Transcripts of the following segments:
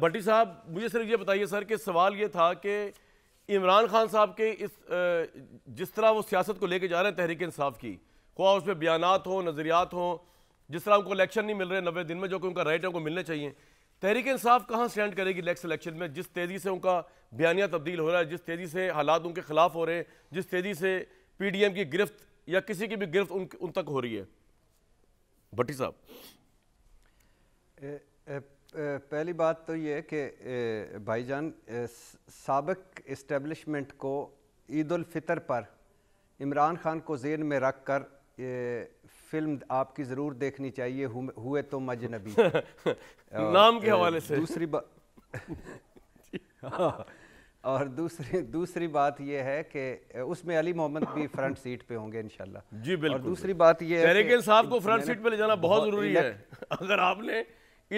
भट्टी साहब मुझे सिर्फ ये बताइए सर कि सवाल ये था कि इमरान खान साहब के इस जिस तरह वो सियासत को लेके जा रहे हैं तहरीक इंसाफ की उस पर बयान हों नज़रियात हों जिस तरह उनको इलेक्शन नहीं मिल रहे नब्बे दिन में जो कि उनका राइट है उनको मिलने चाहिए तहरीक इंसाफ कहाँ स्टैंड करेगी नेक्स्ट इलेक्शन में जिस तेज़ी से उनका बयानिया तब्दील हो रहा है जिस तेज़ी से हालात उनके खिलाफ हो रहे हैं जिस तेज़ी से पी डी एम की गिरफ्त या किसी की भी गिरफ्त उन तक हो रही है भट्टी साहब पहली बात तो ये कि भाईजान सबक इस्टेबलिशमेंट को ईद फितर पर इमरान खान को जेन में रख कर फिल्म आपकी ज़रूर देखनी चाहिए हुए तो मजनबी नाम के हवाले से दूसरी बात हाँ। और दूसरी दूसरी बात यह है कि उसमें अली मोहम्मद भी फ्रंट सीट पे होंगे इंशाल्लाह जी बिल्कुल और दूसरी बात यह है साहब को फ्रंट सीट पे ले जाना बहुत ज़रूरी है अगर आपने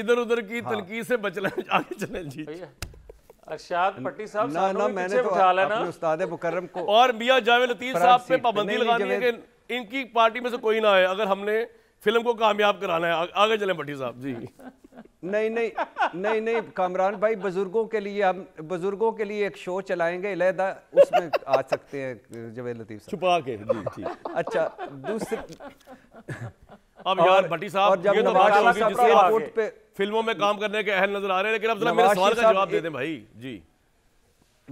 इधर उधर की हाँ। तलकी से बचना आगे चले जी अरशाद पट्टी साहब ना ना मैंने तो को और जावेद लतीफ साहब पे पाबंदी है कि इनकी पार्टी में से कोई ना आए अगर हमने फिल्म को कामयाब कराना है आगे चले साहब जी नहीं नहीं नहीं नहीं कामरान भाई बुजुर्गों के लिए हम बुजुर्गों के लिए एक शो चलाएंगे उसमें आ सकते हैं जवेद लतीफ छुपा के जी अच्छा दूसरे अब यार भट्टी साहब ये तो बात होगी जिससे आप फिल्मों में काम करने के अहल नजर आ रहे हैं लेकिन अब जरा मेरे सवाल का जवाब दे दें भाई जी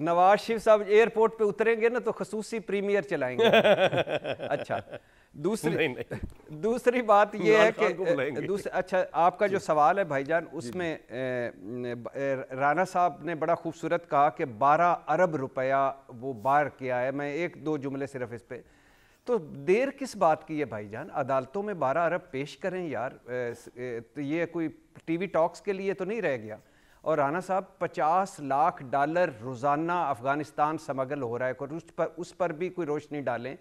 नवाज शरीफ साहब एयरपोर्ट पे उतरेंगे ना तो खसूसी प्रीमियर चलाएंगे अच्छा दूसरी नहीं, नहीं। दूसरी बात यह है कि अच्छा आपका जो सवाल है भाईजान उसमें राणा साहब ने बड़ा खूबसूरत कहा कि 12 अरब रुपया वो बार किया है मैं एक दो जुमले सिर्फ इस पे तो देर किस बात की है भाईजान अदालतों में बारह अरब पेश करें यार तो ये कोई टीवी टॉक्स के लिए तो नहीं रह गया और राना साहब पचास लाख डॉलर रोज़ाना अफ़गानिस्तान समगल हो रहा है उस पर उस पर भी कोई रोशनी डालें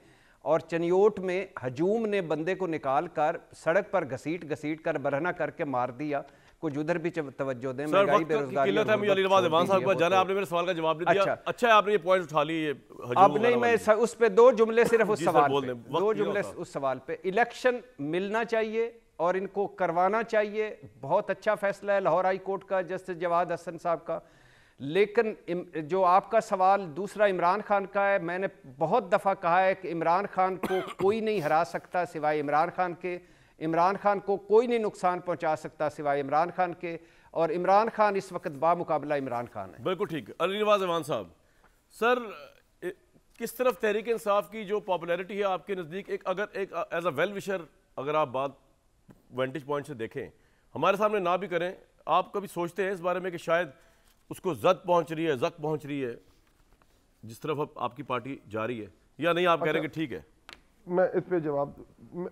और चनियोट में हजूम ने बंदे को निकाल कर सड़क पर घसीट घसीट कर बरहना करके मार दिया कुछ उधर भी तवज्जो दें सर वक्त आपने मेरे सवाल का जवाब नहीं दिया अच्छा है अच्छा, आपने ये पॉइंट उठा ली अब नहीं मैं उस पर दो जुमले सिर्फ उस सवाल पे दो जुमले उस सवाल पे इलेक्शन मिलना चाहिए और इनको करवाना चाहिए बहुत अच्छा फैसला है लाहौर हाई कोर्ट का जस्टिस जवाद हसन साहब का लेकिन जो आपका सवाल दूसरा इमरान खान का है मैंने बहुत दफ़ा कहा है कि इमरान खान को कोई नहीं हरा सकता सिवाय इमरान खान के इमरान खान को कोई नहीं नुकसान पहुंचा सकता सिवाय इमरान खान के और इमरान खान इस वक्त बामुकाबला इमरान खान है बिल्कुल ठीक अली नवाज साहब सर किस तरफ तहरीक इंसाफ की जो पॉपुलैरिटी है आपके नज़दीक एक अगर एक एज अ वेल विशर अगर आप बात वेंटेज पॉइंट से देखें हमारे सामने ना भी करें आप कभी सोचते हैं इस बारे में कि शायद उसको जद पहुंच रही है जक पहुंच रही है जिस तरफ अब आपकी पार्टी जा रही है या नहीं आप अच्छा, कह रहे हैं कि अच्छा। ठीक है मैं इस पे जवाब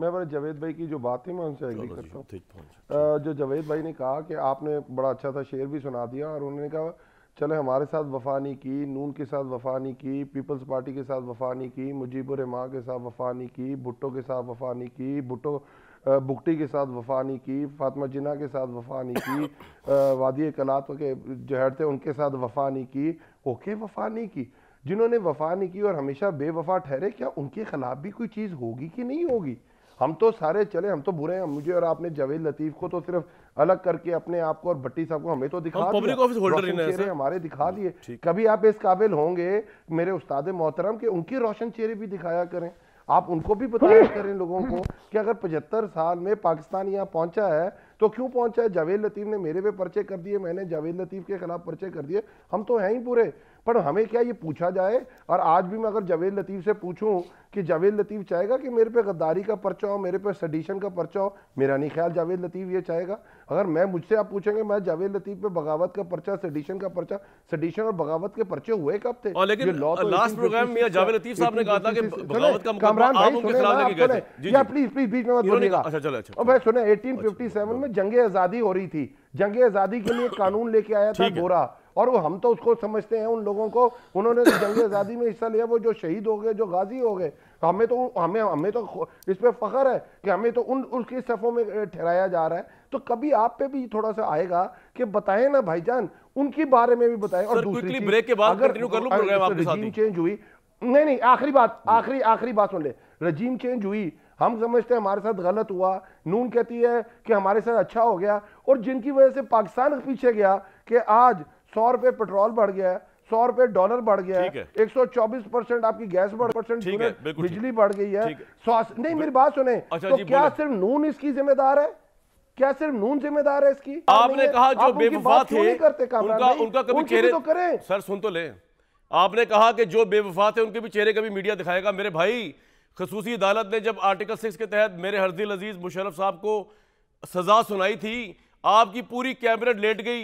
मैं बड़ा जावेद भाई की जो बात थी मैं उनसे एग्री करता हूँ जो जावेद भाई ने कहा कि आपने बड़ा अच्छा था शेर भी सुना दिया और उन्होंने कहा चले हमारे साथ वफा नहीं की नून के साथ वफा नहीं की पीपल्स पार्टी के साथ वफा नहीं की माँ के साथ वफा नहीं की भुट्टो के साथ वफा नहीं की भुट्टो बुकटी के साथ वफा नहीं की फातमा जिना के साथ वफा नहीं की वादी कलात के जहर थे उनके साथ वफा नहीं की ओके वफा नहीं की जिन्होंने वफा नहीं की और हमेशा बेवफा ठहरे क्या उनके खिलाफ भी कोई चीज़ होगी कि नहीं होगी हम तो सारे चले हम तो बुरे हैं मुझे और आपने जवेद लतीफ को तो सिर्फ अलग करके अपने आप को और भट्टी साहब को हमें तो दिखा पब्लिक ऑफिस होल्डर हमारे दिखा हाँ, दिए कभी आप इस काबिल होंगे मेरे उस्ताद मोहतरम के उनके रोशन चेहरे भी दिखाया करें आप उनको भी बताया करें लोगों को कि अगर पचहत्तर साल में पाकिस्तान यहाँ पहुंचा है तो क्यों पहुंचा है जावेद लतीफ़ ने मेरे पे पर्चे कर दिए मैंने जावेद लतीफ़ के खिलाफ पर्चे कर दिए हम तो हैं ही पूरे पर हमें क्या ये पूछा जाए और आज भी मैं अगर जावेद लतीफ़ से पूछूं कि जावेद लतीफ़ चाहेगा कि मेरे पे गद्दारी का पर्चा हो मेरे पे सडिशन का पर्चा हो मेरा नहीं ख्याल जावेद लतीफ़ ये चाहेगा अगर मैं मुझसे आप पूछेंगे मैं जावेद लतीफ़ पे बगावत का पर्चा सडिशन का पर्चा सडिशन और बगावत के पर्चे हुए कब थे और लेकिन लास्ट तो प्रोग्राम में लतीफ़ साहब ने कहा था कि बगावत का प्लीज प्लीज बीच में मत बोलिएगा अच्छा चलो अच्छा भाई सुने अच्छा, में अच्छा। जंग आजादी हो रही थी जंग आजादी के लिए कानून लेके आया था गोरा और वो हम तो उसको समझते हैं उन लोगों को उन्होंने तो जंग आज़ादी में हिस्सा लिया वो जो शहीद हो गए जो गाजी हो गए तो हमें तो हमें हमें तो इस पर फ़ख्र है कि हमें तो उन उसकी सफ़ों में ठहराया जा रहा है तो कभी आप पे भी थोड़ा सा आएगा कि बताएं ना भाईजान उनके बारे में भी बताएं और दूसरी ब्रेक के बाद अगर कर लूं प्रोग्राम आपके साथ चेंज हुई नहीं नहीं आखिरी बात आखिरी आखिरी बात सुन ले रजीम चेंज हुई हम समझते हैं हमारे साथ गलत हुआ नून कहती है कि हमारे साथ अच्छा हो गया और जिनकी वजह से पाकिस्तान पीछे गया कि आज सौ रुपए पेट्रोल बढ़ गया है सौ रुपए डॉलर बढ़ गया है एक सौ चौबीस परसेंट आपकी गैस बढ़ परसेंट बिजली बढ़ गई है नहीं मेरी बात सुने अच्छा तो क्या सिर्फ नून इसकी जिम्मेदार है क्या सिर्फ नून जिम्मेदार है इसकी आपने कहा जो बेवफा थे करते उनका उनका कभी चेहरे तो करें सर सुन तो ले आपने कहा कि जो बेवफा थे उनके भी चेहरे कभी मीडिया दिखाएगा मेरे भाई खसूसी अदालत ने जब आर्टिकल सिक्स के तहत मेरे हरदिल अजीज मुशरफ साहब को सजा सुनाई थी आपकी पूरी कैबिनेट लेट गई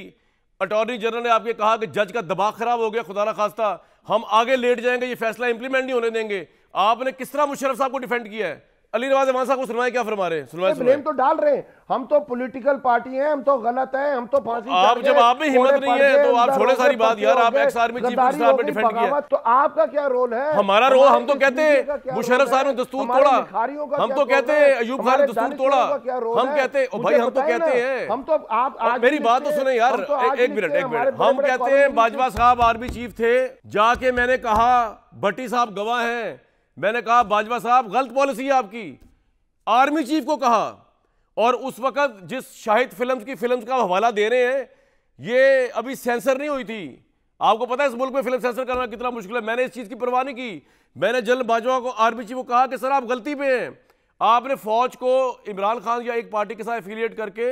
अटॉर्नी जनरल ने आपके कहा कि जज का दबाव खराब हो गया खुदा खास्ता हम आगे लेट जाएंगे ये फैसला इंप्लीमेंट नहीं होने देंगे आपने किस तरह मुशरफ साहब को डिफेंड किया है अली नवाज अमान साहब को सुनवाए क्या फरमा रहे हैं सुनवाए ब्लेम तो डाल रहे हैं हम तो पॉलिटिकल पार्टी हैं हम तो गलत हैं हम तो फांसी आप जब आप में हिम्मत नहीं है तो आप छोड़े सारी बात यार आप एक्स आर्मी चीफ मिनिस्टर पे डिफेंड किया तो आपका क्या रोल है हमारा रोल हम तो कहते हैं मुशरफ साहब ने दस्तूर तोड़ा हम तो कहते हैं अयूब खान ने दस्तूर तोड़ा हम कहते हैं भाई हम तो कहते हैं हम तो आप मेरी बात तो सुने यार तो एक मिनट एक मिनट हम कहते हैं बाजवा साहब आर्मी चीफ थे जाके मैंने कहा भट्टी साहब गवाह हैं मैंने कहा बाजवा साहब गलत पॉलिसी है आपकी आर्मी चीफ को कहा और उस वक्त जिस शाहिद फिल्म की फिल्म का हवाला दे रहे हैं ये अभी सेंसर नहीं हुई थी आपको पता है इस मुल्क में फिल्म सेंसर करना कितना मुश्किल है मैंने इस चीज़ की परवाह नहीं की मैंने जनरल बाजवा को आर्मी चीफ को कहा कि सर आप गलती पे हैं आपने फौज को इमरान खान या एक पार्टी के साथ एफिलियट करके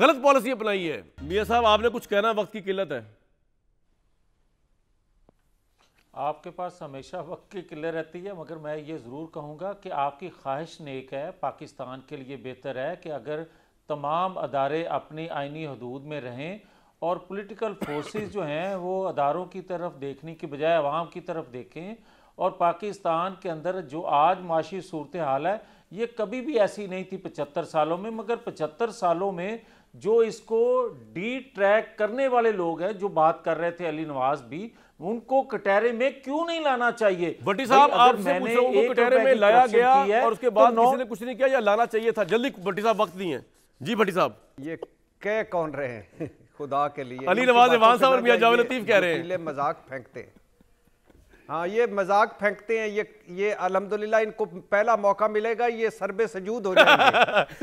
गलत पॉलिसी अपनाई है मियाँ साहब आपने कुछ कहना वक्त की किल्लत है आपके पास हमेशा वक्त की किले रहती है मगर मैं ये ज़रूर कहूँगा कि आपकी ख्वाहिश नेक है पाकिस्तान के लिए बेहतर है कि अगर तमाम अदारे अपनी आइनी हदूद में रहें और पोलिटिकल फोर्सेस जो हैं वो अदारों की तरफ देखने की बजाय आवाम की तरफ देखें और पाकिस्तान के अंदर जो आज माशी सूरत हाल है ये कभी भी ऐसी नहीं थी पचहत्तर सालों में मगर पचहत्तर सालों में जो इसको डी ट्रैक करने वाले लोग हैं जो बात कर रहे थे अली नवाज भी उनको कटहरे में क्यों नहीं लाना चाहिए बटी साहब आपसे पूछ रहा हूं कटहरे में लाया गया और उसके तो बाद तो किसी ने कुछ नहीं किया या लाना चाहिए था जल्दी बटी साहब वक्त नहीं है जी भट्टी साहब ये कह कौन रहे हैं खुदा के लिए अली नवाज इवान साहब और मियां जावेद लतीफ कह रहे हैं मजाक फेंकते हैं हाँ ये मजाक फेंकते हैं ये ये अलहमदुल्ला इनको पहला मौका मिलेगा ये सरबे सजूद हो जाएंगे